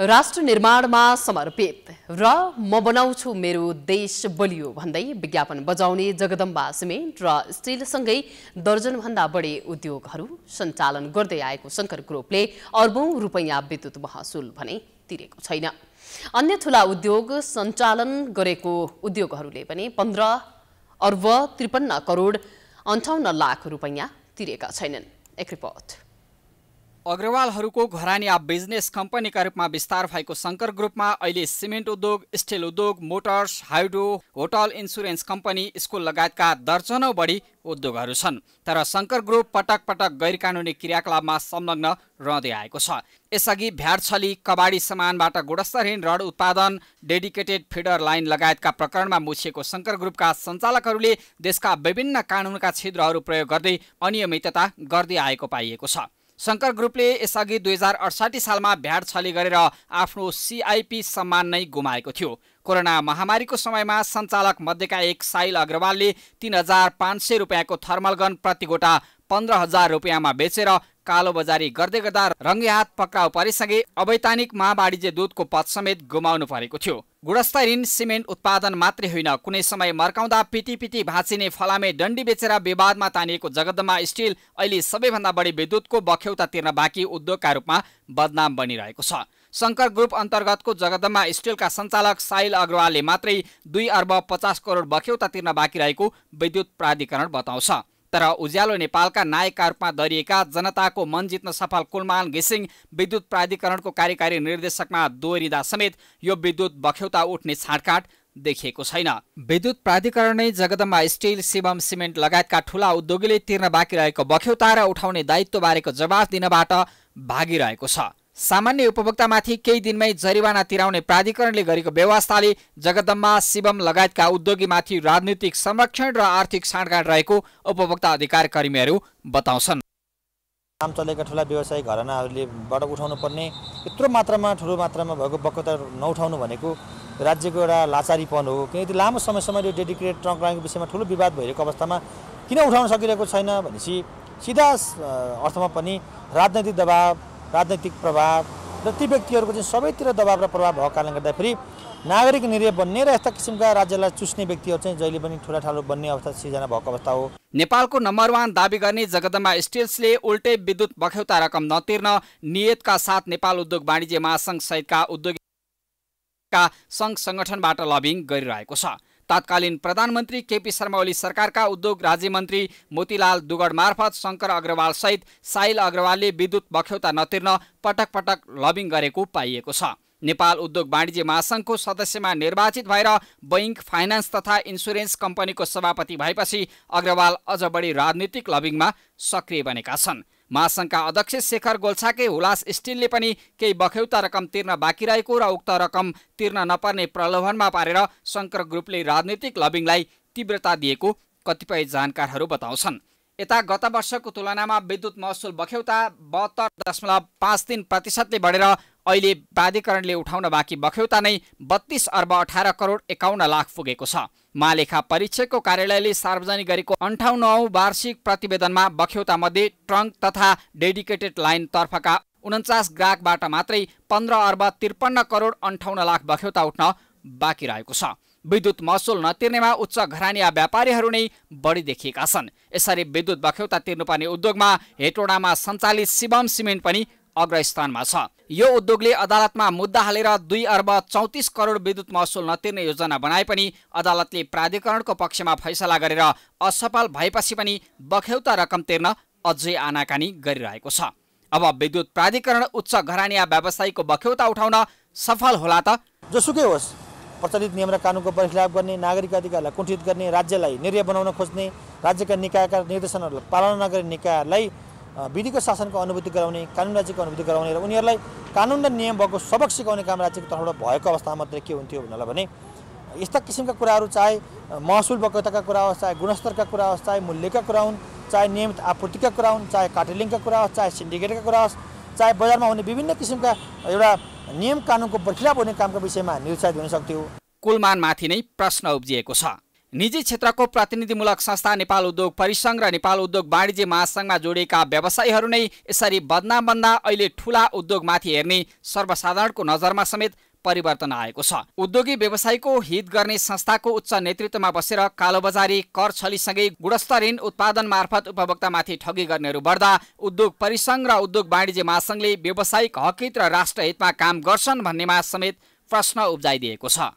राष्ट्र निर्माणमा समर्पित र म बनाउँछु मेरो देश बलियो भन्दै विज्ञापन बजाउने जगदम्बा सिमेन्ट र स्टिलसँगै दर्जनभन्दा बढी उद्योगहरू सञ्चालन गर्दै आएको शङ्कर ग्रुपले अर्बौं रुपैयाँ विद्युत महसुल भने तिरेको छैन अन्य ठुला उद्योग सञ्चालन गरेको उद्योगहरूले पनि पन्ध्र अर्ब त्रिपन्न करोड अन्ठाउन्न लाख रुपैयाँ तिरेका छैनन् एक रिपोर्ट अग्रवालहरूको घरानी आ बिजनेस कम्पनीका रूपमा विस्तार भएको शङ्कर ग्रुपमा अहिले सिमेन्ट उद्योग स्टिल उद्योग motors hydro hotel insurance company school लगायतका दर्जनौ बढी उद्योगहरू छन् तर शङ्कर ग्रुप पटक पटक गैर कानुनी क्रियाकलापमा संलग्न रहँदै आएको छ यसअघि भ्याडछली कबाडी सामानबाट गुणस्तरहीन रड उत्पादन डेडिकेटेड फिडर लाइन लगायतका प्रकरणमा मुछिएको शङ्कर ग्रुपका सञ्चालकहरूले देशका विभिन्न कानुनका छिद्रहरू प्रयोग गर्दै अनियमितता गर्दै आएको पाइएको छ शङ्कर ग्रुपले यसअघि दुई हजार अडसाठी सालमा भ्याड छली गरेर आफ्नो सिआइपी सम्मान नै गुमाएको थियो कोरोना महामारीको समयमा सञ्चालक मध्येका एक साइल अग्रवालले तिन हजार पाँच सय रुपियाँको थर्मल गन प्रतिगोटा पन्ध्र हजार रुपियाँमा बेचेर कालोबजारी गर्दै गर्दा रङ्गेहात पक्राउ परेसँगै अवैतानिक महावाणिज्य दूतको पद समेत गुमाउनु परेको थियो गुणस्तरहीन सिमेन्ट उत्पादन मात्रै होइन कुनै समय मर्काउँदा पिटी पिटी भाँचिने फलामे डन्डी बेचेर विवादमा तानिएको जगदमा स्टिल अहिले सबैभन्दा बढी विद्युतको बख्यौता तिर्न बाँकी उद्योगका रूपमा बदनाम बनिरहेको छ शङ्कर ग्रुप अन्तर्गतको जगदम्मा स्टिलका सञ्चालक साहिल अग्रवालले मात्रै दुई अर्ब पचास करोड बख्यौता तिर्न बाँकी रहेको विद्युत प्राधिकरण बताउँछ तर उज्यालो नेपालका नायकका रूपमा दरिएका जनताको मन जित्न सफल कुलमान घिसिङ विद्युत प्राधिकरणको कार्यकारी निर्देशकमा दोहोरिँदा समेत यो विद्युत बख्यौता उठ्ने छाँटकाट देखिएको छैन विद्युत प्राधिकरण नै जगदम्बा स्टिल शिवम सिमेन्ट लगायतका ठुला उद्योगीले तिर्न बाँकी रहेको बख्यौता र उठाउने दायित्व बारेको जवाफ दिनबाट भागिरहेको छ सामान्य उपभोक्तामाथि केही दिनमै जरिवाना तिराउने प्राधिकरणले गरेको व्यवस्थाले जगदम्बा शिवम लगायतका उद्योगीमाथि राजनीतिक संरक्षण र आर्थिक साँडगाँड रहेको उपभोक्ता अधिकार कर्मीहरू बताउँछन् काम चलेका ठुला व्यवसायिक घरनाहरूलेबाट उठाउनु पर्ने यत्रो मात्रामा ठुलो मात्रामा भएको बकता नउठाउनु भनेको राज्यको एउटा लाचारीपन हो किनकि लामो समयसम्म यो डेडिकेटेड ट्रङ्क लाइनको विषयमा ठुलो विवाद भइरहेको अवस्थामा किन उठाउन सकिरहेको छैन भनेपछि सिधा अर्थमा पनि राजनैतिक दबाव राजनैतिक प्रभाव र ती व्यक्तिहरूको चाहिँ सबैतिर दबाव र प्रभाव भएको कारणले गर्दाखेरि नागरिक निर्य बन्ने र यस्ता किसिमका राज्यलाई चुस्ने व्यक्तिहरू चाहिँ जहिले पनि ठुलाठालो बन्ने अवस्था सिर्जना भएको अवस्था हो नेपालको नम्बर वान दावी गर्ने जगदम्बा स्टिल्सले उल्टे विद्युत बख्यौता रकम नतिर्न नियतका साथ नेपाल उद्योग वाणिज्य महासङ्घ सहितका उद्योगका सङ्घ सङ्गठनबाट लबिङ गरिरहेको छ तत्कालीन प्रधानमन्त्री केपी शर्मा ओली सरकारका उद्योग राज्य मन्त्री मोतीलाल दुगड मार्फत शङ्कर सहित साहिल अग्रवालले विद्युत बख्यौता नतिर्न पटक पटक लबिङ गरेको पाइएको छ नेपाल उद्योग वाणिज्य महासङ्घको सदस्यमा निर्वाचित भएर बैङ्क फाइनान्स तथा इन्सुरेन्स कम्पनीको सभापति भएपछि अग्रवाल अझ बढी राजनीतिक लबिङमा सक्रिय बनेका छन् महासङ्घका अध्यक्ष शेखर गोल्छाकै हुलास स्टिलले पनि केही बख्यौता रकम तिर्न बाँकी रहेको र उक्त रकम तिर्न नपर्ने प्रलोभनमा पारेर शङ्कर ग्रुपले राजनीतिक लबिङलाई तीव्रता दिएको कतिपय जानकारहरू बताउँछन् यता गत वर्षको तुलनामा विद्युत महसुल बख्यौता बहत्तर दशमलव पाँच तिन प्रतिशतले बढेर अहिले प्राधिकरणले उठाउन बाँकी बख्यौता नै बत्तिस अर्ब अठार करोड एकाउन्न लाख पुगेको छ महालेखा परीक्षकको कार्यालयले सार्वजनिक गरेको अन्ठाउन्नौ वार्षिक प्रतिवेदनमा बख्यौता मध्ये ट्रङ्क तथा डेडिकेटेड लाइन तर्फका उन्चास ग्राहकबाट मात्रै पन्ध्र अर्ब त्रिपन्न करोड अन्ठाउन्न लाख बख्यौता उठ्न बाँकी रहेको छ विद्युत महसुल नतिर्नेमा उच्च घरानिया व्यापारीहरू नै बढी देखिएका छन् यसरी विद्युत बख्यौता तिर्नुपर्ने उद्योगमा हेटोडामा सञ्चालित शिवम सिमेन्ट पनि अग्रस्थानमा छ यो उद्योगले अदालतमा मुद्दा हालेर दुई अर्ब चौतिस करोड विद्युत महसुल नतिर्ने योजना बनाए पनि अदालतले प्राधिकरणको पक्षमा फैसला गरेर असफल भएपछि पनि बख्यौता रकम तिर्न अझै आनाकानी गरिरहेको छ अब विद्युत प्राधिकरण उच्च घरानिया व्यवसायीको बख्यौता उठाउन सफल होला त जोसुकै होस् प्रचलित नियम र कानुनको परिखिलाप गर्ने नागरिक अधिकारलाई कुण्ठित गर्ने राज्यलाई निर्णय बनाउन खोज्ने राज्यका निकायका निर्देशनहरूलाई पालना नगर्ने निकायलाई विधिको शासनको अनुभूति गराउने कानुन राज्यको अनुभूति गराउने र उनीहरूलाई कानुन र नियम भएको सबक सिकाउने काम राज्यको तर्फबाट भएको अवस्थामा मात्रै के हुन्थ्यो भन्नलाई भने यस्ता किसिमका कुराहरू चाहे महसुल बकताका कुरा होस् चाहे गुणस्तरका कुरा होस् चाहे मूल्यका कुरा हुन् चाहे नियमित आपूर्तिका कुरा हुन् चाहे कार्टेलिङका कुरा होस् चाहे सिन्डिकेटका कुरा होस् चाहे बजारमा हुने विभिन्न किसिमका एउटा नियम कानुनको बर्खिलाप हुने कामको विषयमा निरुत्साहित हुन सक्थ्यो कुलमानमाथि नै प्रश्न उब्जिएको छ निजी क्षेत्रको प्रतिनिधिमूलक संस्था नेपाल उद्योग परिसङ्घ र नेपाल उद्योग वाणिज्य महासङ्घमा जोडिएका व्यवसायीहरू नै यसरी बदनाम बन्दा अहिले ठूला उद्योगमाथि हेर्ने सर्वसाधारणको नजरमा समेत परिवर्तन आएको छ उद्योगी व्यवसायको हित गर्ने संस्थाको उच्च नेतृत्वमा बसेर कालोबजारी कर छलीसँगै गुणस्तरहीन उत्पादन मार्फत उपभोक्तामाथि ठगी गर्नेहरू बढ्दा उद्योग परिसङ्घ र उद्योग वाणिज्य महासङ्घले व्यावसायिक हकित र राष्ट्रहितमा काम गर्छन् भन्नेमा समेत प्रश्न उब्जाइदिएको छ